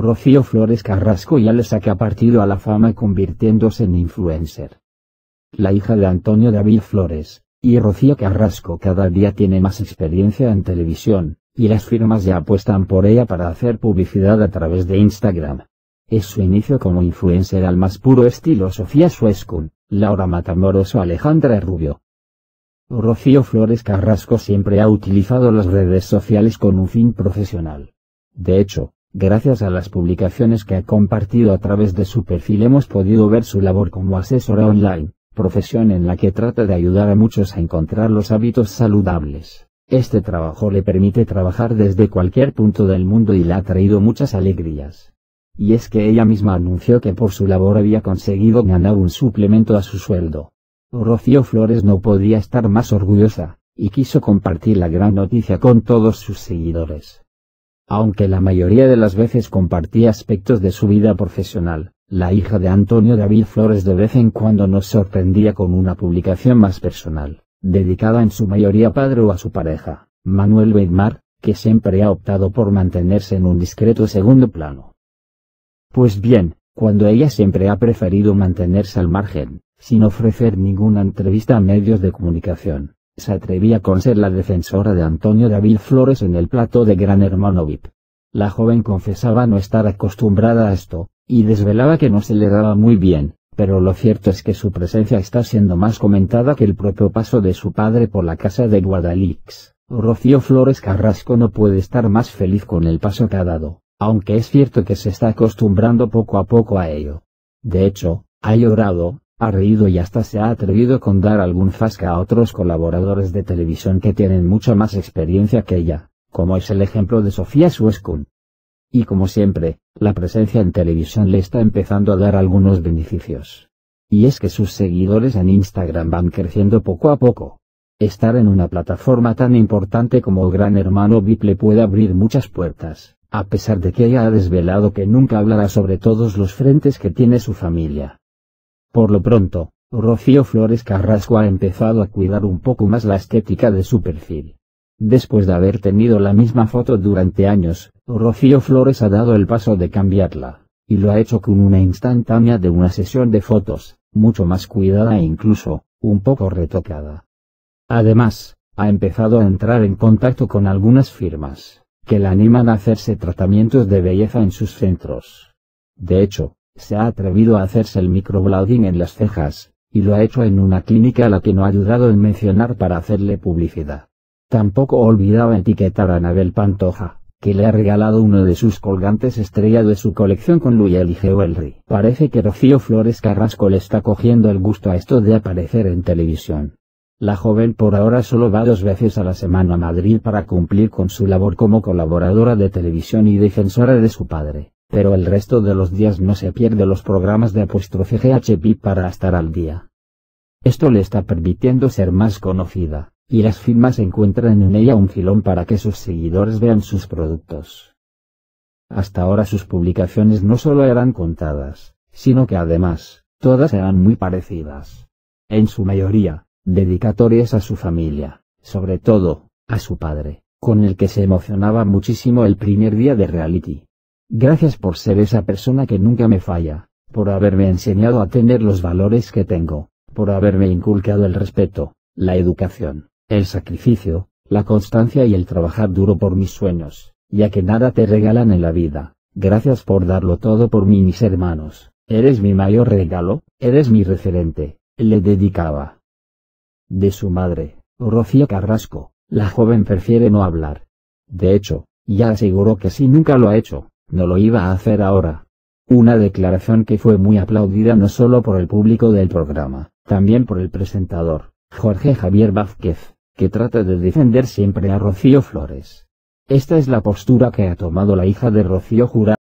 Rocío Flores Carrasco ya le saca partido a la fama convirtiéndose en influencer. La hija de Antonio David Flores, y Rocío Carrasco cada día tiene más experiencia en televisión, y las firmas ya apuestan por ella para hacer publicidad a través de Instagram. Es su inicio como influencer al más puro estilo Sofía Suescun, Laura Matamoros o Alejandra Rubio. Rocío Flores Carrasco siempre ha utilizado las redes sociales con un fin profesional. De hecho, Gracias a las publicaciones que ha compartido a través de su perfil hemos podido ver su labor como asesora online, profesión en la que trata de ayudar a muchos a encontrar los hábitos saludables. Este trabajo le permite trabajar desde cualquier punto del mundo y le ha traído muchas alegrías. Y es que ella misma anunció que por su labor había conseguido ganar un suplemento a su sueldo. Rocío Flores no podía estar más orgullosa, y quiso compartir la gran noticia con todos sus seguidores. Aunque la mayoría de las veces compartía aspectos de su vida profesional, la hija de Antonio David Flores de vez en cuando nos sorprendía con una publicación más personal, dedicada en su mayoría a padre o a su pareja, Manuel Weidmar, que siempre ha optado por mantenerse en un discreto segundo plano. Pues bien, cuando ella siempre ha preferido mantenerse al margen, sin ofrecer ninguna entrevista a medios de comunicación, se atrevía con ser la defensora de Antonio David Flores en el plato de Gran Hermano VIP. La joven confesaba no estar acostumbrada a esto, y desvelaba que no se le daba muy bien, pero lo cierto es que su presencia está siendo más comentada que el propio paso de su padre por la casa de Guadalix. Rocío Flores Carrasco no puede estar más feliz con el paso que ha dado, aunque es cierto que se está acostumbrando poco a poco a ello. De hecho, ha llorado, ha reído y hasta se ha atrevido con dar algún fasca a otros colaboradores de televisión que tienen mucha más experiencia que ella, como es el ejemplo de Sofía Suescun. Y como siempre, la presencia en televisión le está empezando a dar algunos beneficios. Y es que sus seguidores en Instagram van creciendo poco a poco. Estar en una plataforma tan importante como Gran Hermano VIP le puede abrir muchas puertas, a pesar de que ella ha desvelado que nunca hablará sobre todos los frentes que tiene su familia. Por lo pronto, Rocío Flores Carrasco ha empezado a cuidar un poco más la estética de su perfil. Después de haber tenido la misma foto durante años, Rocío Flores ha dado el paso de cambiarla, y lo ha hecho con una instantánea de una sesión de fotos, mucho más cuidada e incluso, un poco retocada. Además, ha empezado a entrar en contacto con algunas firmas, que la animan a hacerse tratamientos de belleza en sus centros. De hecho, se ha atrevido a hacerse el microblading en las cejas, y lo ha hecho en una clínica a la que no ha ayudado en mencionar para hacerle publicidad. Tampoco olvidaba etiquetar a Anabel Pantoja, que le ha regalado uno de sus colgantes estrella de su colección con Luis y Parece que Rocío Flores Carrasco le está cogiendo el gusto a esto de aparecer en televisión. La joven por ahora solo va dos veces a la semana a Madrid para cumplir con su labor como colaboradora de televisión y defensora de su padre pero el resto de los días no se pierde los programas de apóstrofe G.H.P. para estar al día. Esto le está permitiendo ser más conocida, y las firmas encuentran en ella un filón para que sus seguidores vean sus productos. Hasta ahora sus publicaciones no solo eran contadas, sino que además, todas eran muy parecidas. En su mayoría, dedicatorias a su familia, sobre todo, a su padre, con el que se emocionaba muchísimo el primer día de reality. Gracias por ser esa persona que nunca me falla, por haberme enseñado a tener los valores que tengo, por haberme inculcado el respeto, la educación, el sacrificio, la constancia y el trabajar duro por mis sueños, ya que nada te regalan en la vida. Gracias por darlo todo por mí mis hermanos, eres mi mayor regalo, eres mi referente, le dedicaba. De su madre, Rocío Carrasco, la joven prefiere no hablar. De hecho, ya aseguró que sí nunca lo ha hecho, no lo iba a hacer ahora. Una declaración que fue muy aplaudida no solo por el público del programa, también por el presentador, Jorge Javier Vázquez, que trata de defender siempre a Rocío Flores. Esta es la postura que ha tomado la hija de Rocío Jurado.